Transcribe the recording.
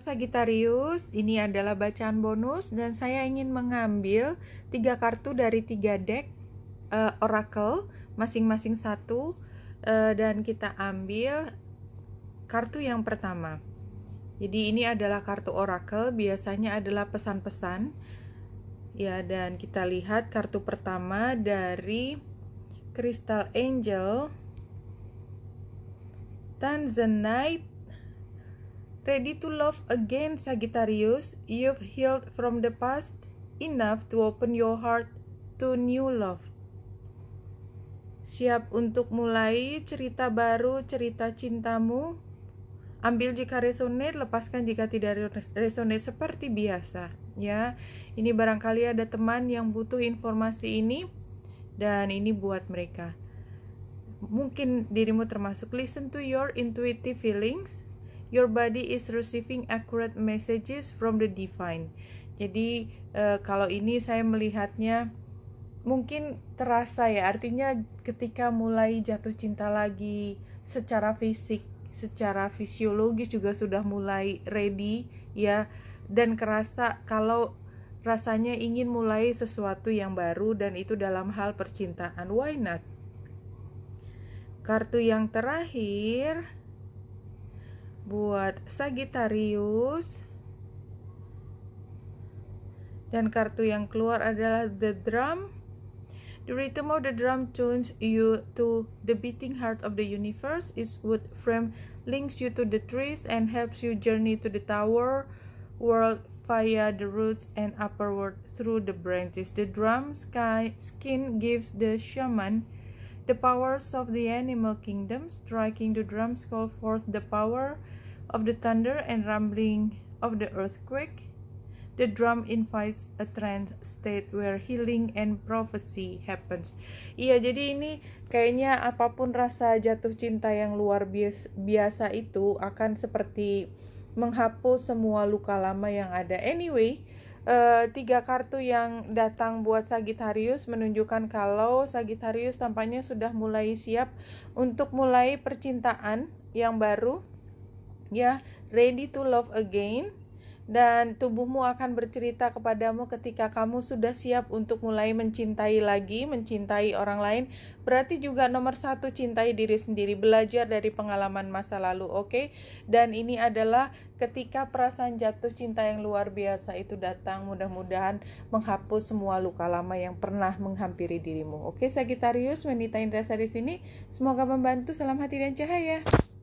Sagittarius, ini adalah bacaan bonus dan saya ingin mengambil tiga kartu dari tiga deck uh, eh, oracle masing-masing satu uh, dan kita ambil kartu yang pertama. Jadi ini adalah kartu oracle, biasanya adalah pesan-pesan. Ya, dan kita lihat kartu pertama dari Crystal Angel Tanzanite Ready to love again, Sagittarius, you've healed from the past enough to open your heart to new love. Siap untuk mulai cerita baru, cerita cintamu. Ambil jika resonate, lepaskan jika tidak resonate seperti biasa, ya. Ini barangkali ada teman yang butuh informasi ini dan ini buat mereka. Mungkin dirimu termasuk listen to your intuitive feelings your body is receiving accurate messages from the divine. Jadi uh, kalau ini saya melihatnya mungkin terasa ya, artinya ketika mulai jatuh cinta lagi secara fisik, secara fisiologis juga sudah mulai ready ya dan kerasa kalau rasanya ingin mulai sesuatu yang baru dan itu dalam hal percintaan why not kartu yang terakhir buat Sagittarius dan kartu yang keluar adalah The Drum The rhythm of the drum tunes you to the beating heart of the universe is wood frame links you to the trees and helps you journey to the tower world via the roots and upward through the branches. The drum skin gives the shaman the powers of the animal kingdom, striking the drums call forth the power of the thunder and rumbling of the earthquake. The drum invites a trance state where healing and prophecy happens. Iya, jadi ini kayaknya apapun rasa jatuh cinta yang luar biasa itu akan seperti menghapus semua luka lama yang ada. Anyway, Eh, tiga kartu yang datang buat Sagittarius menunjukkan kalau Sagittarius tampaknya sudah mulai siap untuk mulai percintaan yang baru ya ready to love again dan tubuhmu akan bercerita kepadamu ketika kamu sudah siap untuk mulai mencintai lagi, mencintai orang lain. Berarti juga nomor satu cintai diri sendiri, belajar dari pengalaman masa lalu, oke? Okay? Dan ini adalah ketika perasaan jatuh cinta yang luar biasa itu datang, mudah-mudahan menghapus semua luka lama yang pernah menghampiri dirimu. Oke, okay? Sagittarius, wanita Indra di sini, semoga membantu. Salam hati dan cahaya.